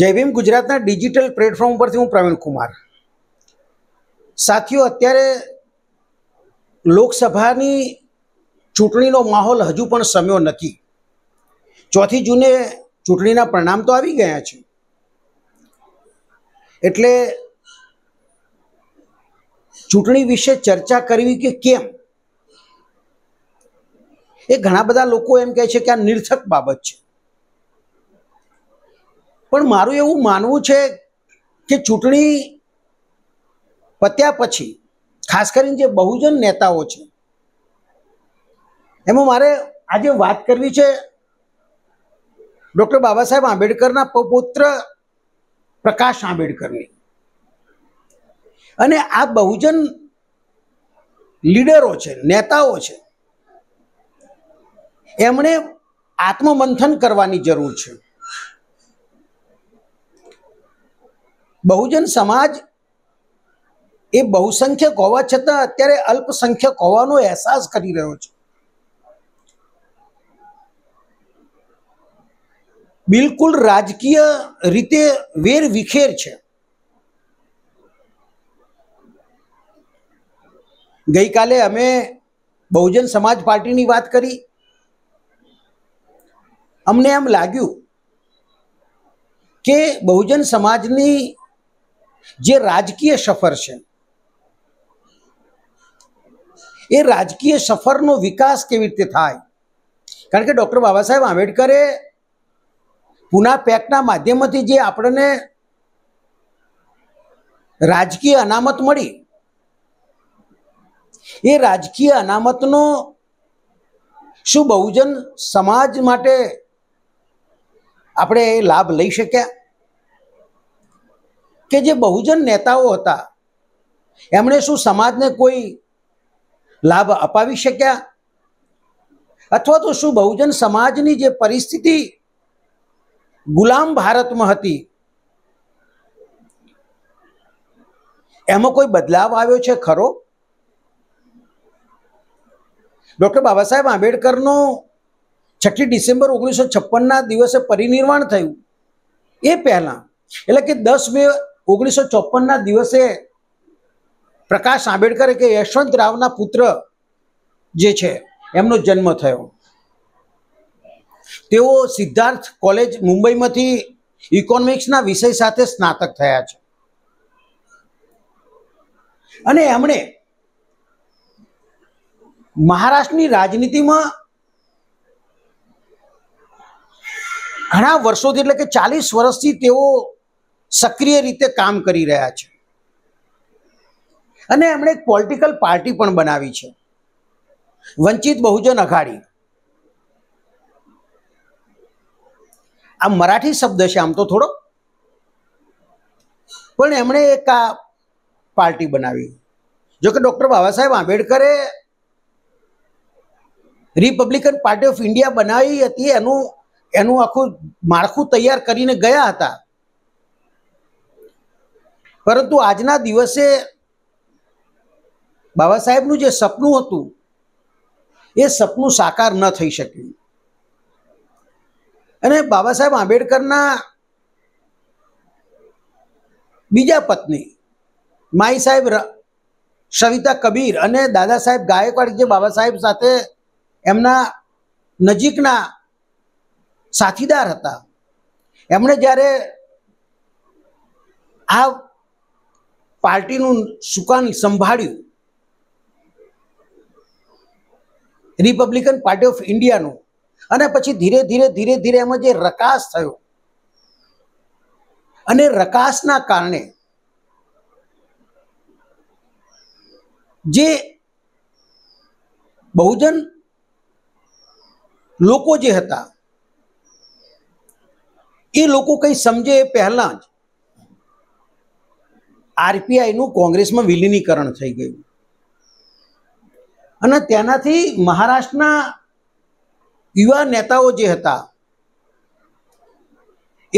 જય ભીમ ગુજરાતના digital platform પરથી હું પ્રવીણ કુમાર સાથીઓ અત્યારે લોકસભાની ચૂંટણીનો માહોલ હજુ પણ સમ્યો નથી ચોથી જૂને ચૂંટણીના પરિણામ તો આવી ગયા છે એટલે ચૂંટણી વિશે ચર્ચા કરવી કે કેમ એ ઘણા બધા લોકો એમ કહે છે કે આ નિર્થક બાબત છે પણ મારું એવું માનવું છે કે ચૂંટણી પત્યા પછી ખાસ કરીને જે બહુજન નેતાઓ છે એમાં મારે આજે વાત કરવી છે ડૉક્ટર બાબા સાહેબ આંબેડકરના પૌત્ર પ્રકાશ આંબેડકરની અને આ બહુજન લીડરો છે નેતાઓ છે એમણે આત્મમંથન કરવાની જરૂર છે બહુજન સમાજ એ બહુસંખ્યક હોવા છતાં અત્યારે અલ્પસંખ્યક હોવાનો અહેસાસ કરી રહ્યો છે બિલકુલ રાજકીય રીતે વેર વિખેર છે ગઈકાલે અમે બહુજન સમાજ પાર્ટીની વાત કરી અમને એમ લાગ્યું કે બહુજન સમાજની જે રાજકીય સફર છે એ રાજકીય સફરનો વિકાસ કેવી રીતે થાય કારણ કે ડૉક્ટર બાબા સાહેબ આંબેડકરે પુના પેકના માધ્યમથી જે આપણને રાજકીય અનામત મળી એ રાજકીય અનામતનો શું બહુજન સમાજ માટે આપણે એ લાભ લઈ શક્યા કે જે બહુજન નેતાઓ હતા એમણે શું સમાજને કોઈ લાભ અપાવી શક્યા અથવા તો શું બહુજન સમાજની જે પરિસ્થિતિ ગુલામ ભારતમાં હતી એમાં કોઈ બદલાવ આવ્યો છે ખરો ડૉક્ટર બાબા સાહેબ આંબેડકરનો છઠ્ઠી ડિસેમ્બર ઓગણીસો છપ્પનના દિવસે પરિનિર્વાણ થયું એ પહેલાં એટલે કે દસ મે ઓગણીસો ચોપનના દિવસે પ્રકાશ આંબેડકરે કે યશવંત રાવના પુત્ર જે છે એમનો જન્મ થયો તેઓ સિદ્ધાર્થ કોલેજ મુંબઈમાંથી ઇકોનોમિક્સના વિષય સાથે સ્નાતક થયા છે અને એમણે મહારાષ્ટ્રની રાજનીતિમાં ઘણા વર્ષોથી એટલે કે ચાલીસ વર્ષથી તેઓ સક્રિય રીતે કામ કરી રહ્યા છે અને એમણે એક પોલિટિકલ પાર્ટી પણ બનાવી છે વંચિત બહુજન અઘાડી આ મરાઠી શબ્દ છે આમ તો થોડો પણ એમણે એક આ પાર્ટી બનાવી જોકે ડોક્ટર બાબા સાહેબ આંબેડકરે રિપબ્લિકન પાર્ટી ઓફ ઇન્ડિયા બનાવી હતી એનું એનું આખું માળખું તૈયાર કરીને ગયા હતા પરંતુ આજના દિવસે બાબા સાહેબનું જે સપનું હતું એ સપનું સાકાર ન થઈ શક્યું અને બાબા સાહેબ આંબેડકરના બીજા પત્ની માઈ સાહેબ સવિતા કબીર અને દાદા સાહેબ ગાયકવાડ જે બાબા સાહેબ સાથે એમના નજીકના સાથીદાર હતા એમણે જ્યારે આ પાર્ટીનું સુકાન સંભાળ્યું રિપબ્લિકન પાર્ટી ઓફ ઇન્ડિયાનું અને પછી ધીરે ધીરે ધીરે ધીરે એમાં જે રકાસ થયો અને રકાસના કારણે જે બહુજન લોકો જે હતા એ લોકો કંઈ સમજે એ પહેલાં જ આરપીઆઈનું કોંગ્રેસમાં વિલીનીકરણ થઈ ગયું અને તેનાથી મહારાષ્ટ્રના યુવા નેતાઓ જે હતા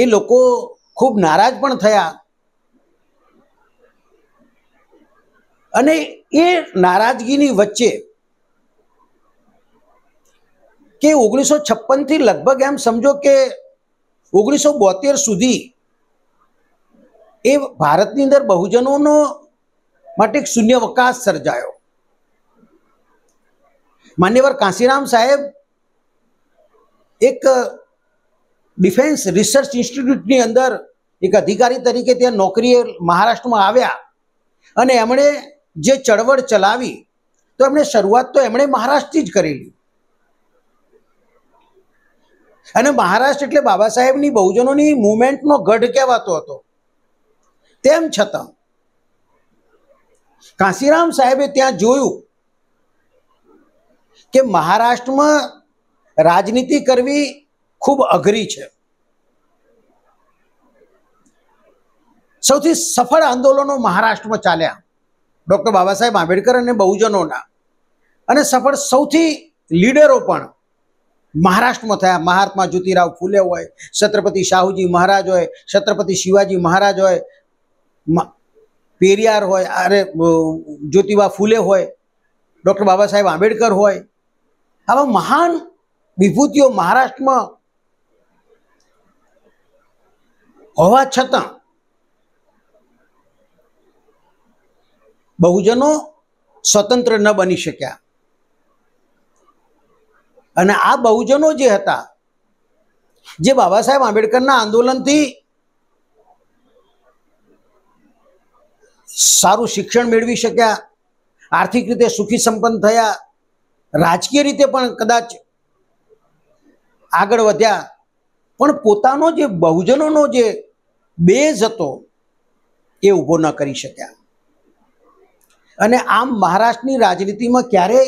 એ લોકો ખૂબ નારાજ પણ થયા અને એ નારાજગીની વચ્ચે કે ઓગણીસો છપ્પનથી લગભગ એમ સમજો કે ઓગણીસો બોતેર સુધી એ ભારતની અંદર બહુજનોનો માટે એક શૂન્યવકાશ સર્જાયો માન્યવર કાશીરામ સાહેબ એક ડિફેન્સ રિસર્ચ ઇન્સ્ટિટ્યૂટની અંદર એક અધિકારી તરીકે ત્યાં નોકરીએ મહારાષ્ટ્રમાં આવ્યા અને એમણે જે ચળવળ ચલાવી તો એમણે શરૂઆત તો એમણે મહારાષ્ટ્રથી જ કરેલી અને મહારાષ્ટ્ર એટલે બાબા સાહેબની બહુજનોની મુવમેન્ટનો ગઢ કહેવાતો હતો તેમ છતાં કાંસીરામ સાહેબે ત્યાં જોયું કે મહારાષ્ટ્રમાં રાજનીતિ કરવી ખૂબ અઘરી છે સૌથી સફળ આંદોલનો મહારાષ્ટ્રમાં ચાલ્યા ડૉક્ટર બાબા સાહેબ આંબેડકર અને બહુજનોના અને સફળ સૌથી લીડરો પણ મહારાષ્ટ્રમાં થયા મહાત્મા જ્યોતિરાવ ફૂલે હોય છત્રપતિ શાહુજી મહારાજ હોય છત્રપતિ શિવાજી મહારાજ હોય પેરિયાર હોય અરે જ્યોતિબા ફૂલે હોય ડૉક્ટર બાબા સાહેબ આંબેડકર હોય આવા મહાન વિભૂતિઓ મહારાષ્ટ્રમાં હોવા છતાં બહુજનો સ્વતંત્ર ન બની શક્યા અને આ બહુજનો જે હતા જે બાબા સાહેબ આંબેડકરના આંદોલનથી સારું શિક્ષણ મેળવી શક્યા આર્થિક રીતે સુખી સંપન્ન થયા રાજકીય રીતે પણ કદાચ આગળ વધ્યા પણ પોતાનો જે બહુજનોનો જે બેઝ હતો એ ઊભો ન કરી શક્યા અને આમ મહારાષ્ટ્રની રાજનીતિમાં ક્યારેય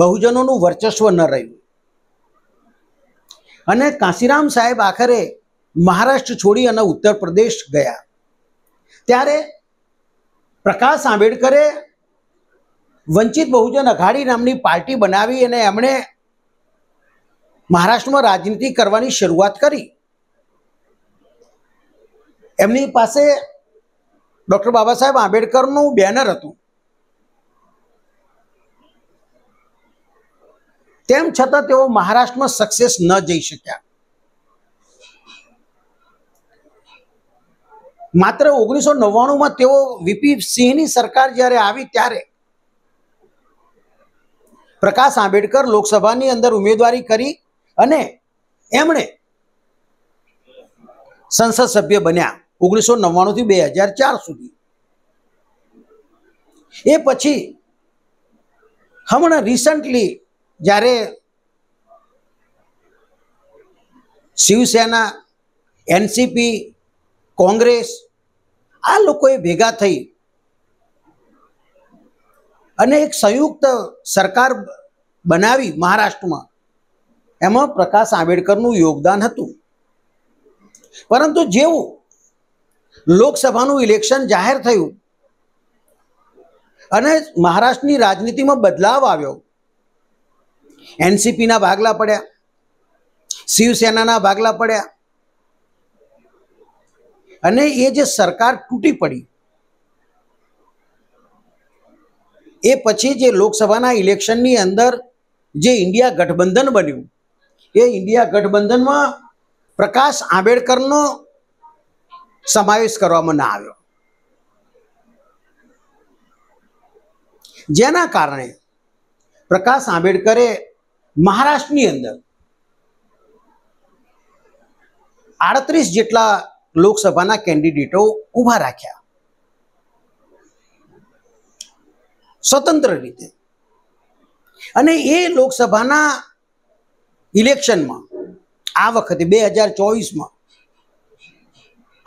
બહુજનોનું વર્ચસ્વ ન રહ્યું અને કાંસીરામ સાહેબ આખરે મહારાષ્ટ્ર છોડી અને ઉત્તર પ્રદેશ ગયા ત્યારે પ્રકાશ આંબેડકરે વંચિત બહુજન અઘાડી નામની પાર્ટી બનાવી અને એમણે મહારાષ્ટ્રમાં રાજનીતિ કરવાની શરૂઆત કરી એમની પાસે ડૉક્ટર બાબા સાહેબ આંબેડકરનું બેનર હતું તેમ છતાં તેઓ મહારાષ્ટ્રમાં સક્સેસ ન જઈ શક્યા માત્ર ઓગણીસો નવ્વાણુંમાં તેઓ વીપી સિંહની સરકાર જ્યારે આવી ત્યારે પ્રકાશ આંબેડકર લોકસભાની અંદર ઉમેદવારી કરી અને એમણે સંસદ સભ્ય બન્યા ઓગણીસો નવ્વાણું થી બે હજાર ચાર સુધી એ પછી હમણાં રિસન્ટલી જ્યારે શિવસેના એનસીપી કોંગ્રેસ આ લોકોએ ભેગા થઈ અને એક સંયુક્ત સરકાર બનાવી મહારાષ્ટ્રમાં એમાં પ્રકાશ આંબેડકરનું યોગદાન હતું પરંતુ જેવું લોકસભાનું ઇલેક્શન જાહેર થયું અને મહારાષ્ટ્રની રાજનીતિમાં બદલાવ આવ્યો એનસીપીના ભાગલા પડ્યા શિવસેનાના ભાગલા પડ્યા અને એ જે સરકાર તૂટી પડી એ પછી જે લોકસભાના ઇલેક્શનની અંદર જે ઇન્ડિયા ગઠબંધન બન્યું એ ઇન્ડિયા ગઠબંધનમાં પ્રકાશ આંબેડકરનો સમાવેશ કરવામાં ના આવ્યો જેના કારણે પ્રકાશ આંબેડકરે મહારાષ્ટ્રની અંદર આડત્રીસ જેટલા લોકસભાના કેન્ડિડેટો ઊભા રાખ્યા સ્વતંત્ર રીતે અને એ લોકસભાના ઇલેક્શનમાં આ વખતે બે હજાર ચોવીસમાં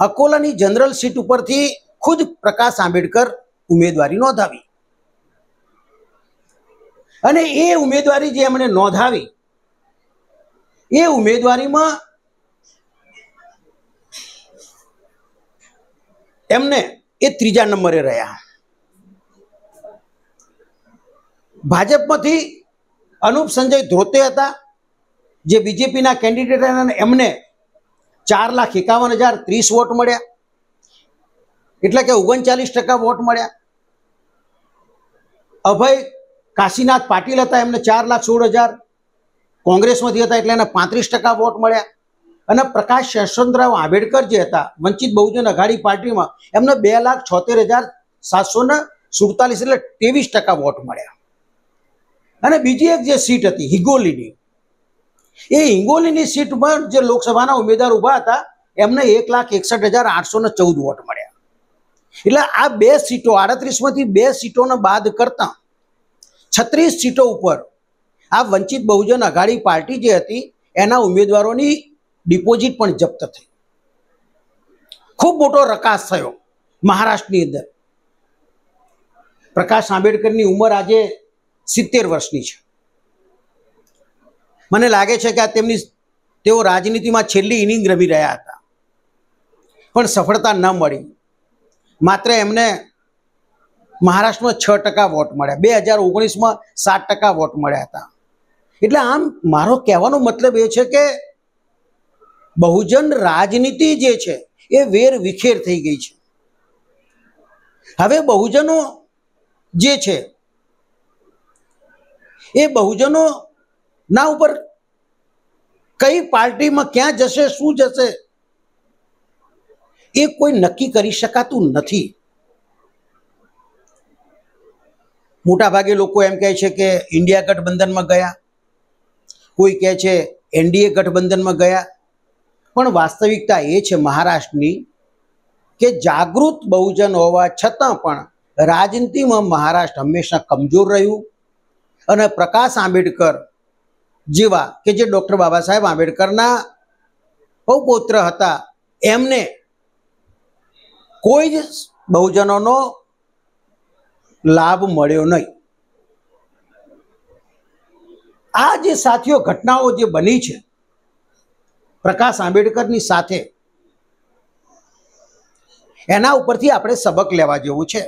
અકોલાની જનરલ સીટ ઉપરથી ખુદ પ્રકાશ આંબેડકર ઉમેદવારી નોંધાવી અને એ ઉમેદવારી જે એમણે નોંધાવી એ ઉમેદવારીમાં એમને એ ત્રીજા નંબરે રહ્યા ભાજપમાંથી અનુપ સંજય ધોતે હતા જે બીજેપીના કેન્ડિડેટ એમને ચાર લાખ એકાવન હજાર ત્રીસ વોટ મળ્યા એટલે કે ઓગણચાલીસ ટકા વોટ મળ્યા અભય કાશીનાથ પાટીલ હતા એમને ચાર લાખ સોળ હજાર કોંગ્રેસમાંથી હતા એટલે એને પાંત્રીસ ટકા વોટ મળ્યા અને પ્રકાશ શેષચંદ્રરાવ આંબેડકર જે હતા વંચિત બહુજન અઘાડી પાર્ટીમાં એમને બે લાખ છોતેર હજાર સાતસો ને સુડતાલીસ એટલે ત્રેવીસ ટકા વોટ મળ્યા અને બીજી એક જે સીટ હતી હિંગોલીની એ હિંગોલીની સીટ પર જે લોકસભાના ઉમેદવાર ઉભા હતા એમને એક લાખ એકસઠ હજાર આઠસો ને ચૌદ વોટ મળ્યા એટલે આ બે સીટો આડત્રીસમાંથી બે સીટોને બાદ કરતા છત્રીસ સીટો ઉપર આ વંચિત બહુજન અઘાડી પાર્ટી જે હતી એના ઉમેદવારોની ડિપોઝિટ પણ જપ્ત થઈ ખૂબ મોટો રકાસ થયો મહારાષ્ટ્રની અંદર પ્રકાશ આંબેડકરની ઉંમર આજે સિત્તેર વર્ષની છે મને લાગે છે કે આ તેમની તેઓ રાજનીતિમાં છેલ્લી ઇનિંગ રમી રહ્યા હતા પણ સફળતા ન મળી માત્ર એમને મહારાષ્ટ્રમાં છ ટકા વોટ મળ્યા બે હજાર ઓગણીસમાં સાત ટકા વોટ મળ્યા હતા એટલે આમ મારો કહેવાનો મતલબ એ છે કે બહુજન રાજનીતિ જે છે એ વેર વિખેર થઈ ગઈ છે હવે બહુજનો જે છે એ બહુજનો ના ઉપર કઈ પાર્ટીમાં ક્યાં જશે શું જશે એ કોઈ નક્કી કરી શકાતું નથી મોટાભાગે લોકો એમ કહે છે કે ઇન્ડિયા ગઠબંધનમાં ગયા કોઈ કહે છે એનડીએ ગઠબંધનમાં ગયા પણ વાસ્તવિકતા એ છે મહારાષ્ટ્રની કે જાગૃત બહુજન હોવા છતાં પણ રાજનીતિમાં મહારાષ્ટ્ર હંમેશા કમજોર રહ્યું અને પ્રકાશ આંબેડકર જેવા કે જે ડૉક્ટર બાબા સાહેબ આંબેડકરના બહુ પૌપૌત્ર હતા એમને કોઈ જ બહુજનોનો લાભ મળ્યો નહીં આ જે સાથીઓ ઘટનાઓ જે બની છે પ્રકાશ આંબેડકરની સાથે એના ઉપરથી આપણે સબક લેવા જેવું છે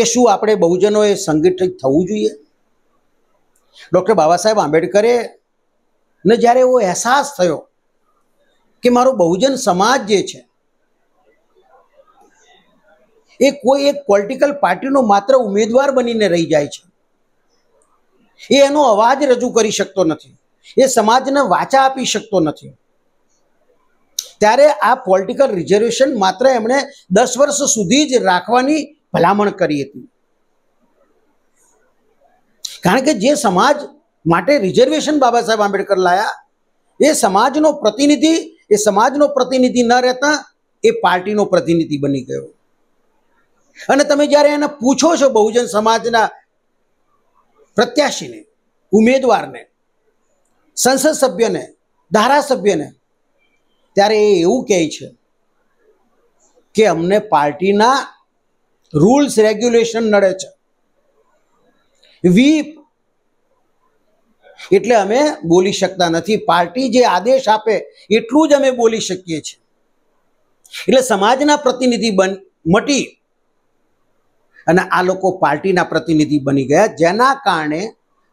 કે શું આપણે બહુજનોએ સંગઠિત થવું જોઈએ ડૉક્ટર બાબા સાહેબ આંબેડકરે ને જ્યારે એવો અહેસાસ થયો કે મારો બહુજન સમાજ જે છે એ કોઈ એક પોલિટિકલ પાર્ટીનો માત્ર ઉમેદવાર બનીને રહી જાય છે એ એનો અવાજ રજૂ કરી શકતો નથી એ સમાજને વાચા આપી શકતો નથી ત્યારે આ પોલિટિકલ રિઝર્વેશન માત્ર એમણે દસ વર્ષ સુધી જ રાખવાની ભલામણ કરી હતી કારણ કે જે સમાજ માટે રિઝર્વેશન બાબા સાહેબ આંબેડકર લાયા એ સમાજનો પ્રતિનિધિ એ સમાજનો પ્રતિનિધિ ન રહેતા એ પાર્ટીનો પ્રતિનિધિ બની ગયો અને તમે જ્યારે એને પૂછો છો બહુજન સમાજના પ્રત્યાશીને ઉમેદવારને સંસદ સભ્યને ધારાસભ્યને ત્યારે એ એવું કહે છે કે અમને પાર્ટીના રૂલ્સ રેગ્યુલેશન નડે છે વીપ એટલે અમે બોલી શકતા નથી પાર્ટી જે આદેશ આપે એટલું જ અમે બોલી શકીએ છીએ એટલે સમાજના પ્રતિનિધિ બન મટી અને આ લોકો પાર્ટીના પ્રતિનિધિ બની ગયા જેના કારણે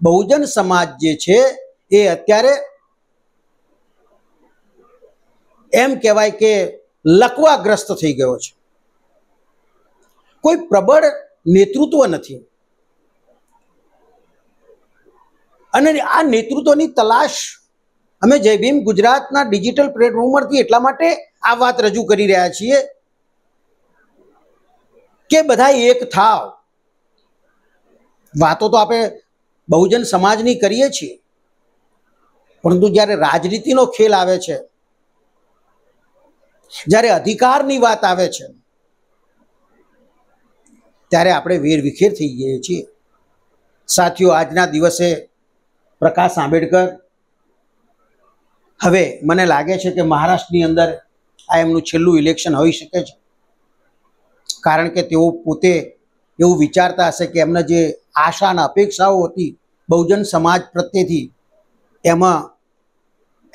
બહુજન સમાજ જે છે એ અત્યારે એમ કહેવાય કે લકવાગ્રસ્ત થઈ ગયો છે કોઈ પ્રબળ નેતૃત્વ નથી અને આ નેતૃત્વની તલાશ અમે જય ભીમ ગુજરાતના ડિજિટલ પ્લેટફોર્મરથી એટલા માટે આ વાત રજૂ કરી રહ્યા છીએ કે બધા એક થાવ વાતો તો આપણે બહુજન સમાજની કરીએ છીએ પરંતુ જ્યારે રાજનીતિનો ખેલ આવે છે જ્યારે અધિકારની વાત આવે છે ત્યારે આપણે વેરવિખેર થઈ જઈએ છીએ સાથીઓ આજના દિવસે પ્રકાશ આંબેડકર હવે મને લાગે છે કે મહારાષ્ટ્રની અંદર આ એમનું છેલ્લું ઇલેક્શન હોઈ શકે છે કારણ કે તેઓ પોતે એવું વિચારતા હશે કે એમને જે આશા અને અપેક્ષાઓ હતી બહુજન સમાજ પ્રત્યેથી એમાં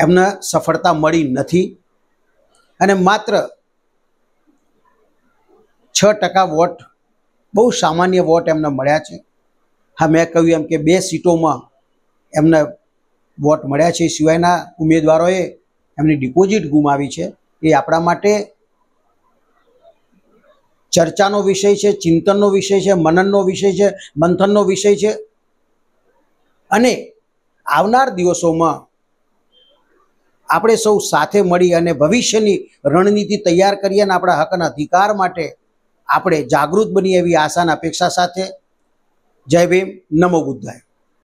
એમને સફળતા મળી નથી અને માત્ર છ ટકા વોટ બહુ સામાન્ય વોટ એમને મળ્યા છે હા મેં કહ્યું એમ કે બે સીટોમાં એમને વોટ મળ્યા છે સિવાયના ઉમેદવારોએ એમની ડિપોઝિટ ગુમાવી છે એ આપણા માટે ચર્ચાનો વિષય છે ચિંતનનો વિષય છે મનનનો વિષય છે મંથનનો વિષય છે અને આવનાર દિવસોમાં આપણે સૌ સાથે મળી અને ભવિષ્યની રણનીતિ તૈયાર કરીએ અને આપણા હકના અધિકાર માટે આપણે જાગૃત બની એવી આશાના અપેક્ષા સાથે જય ભીમ નમો બુદ્ધાય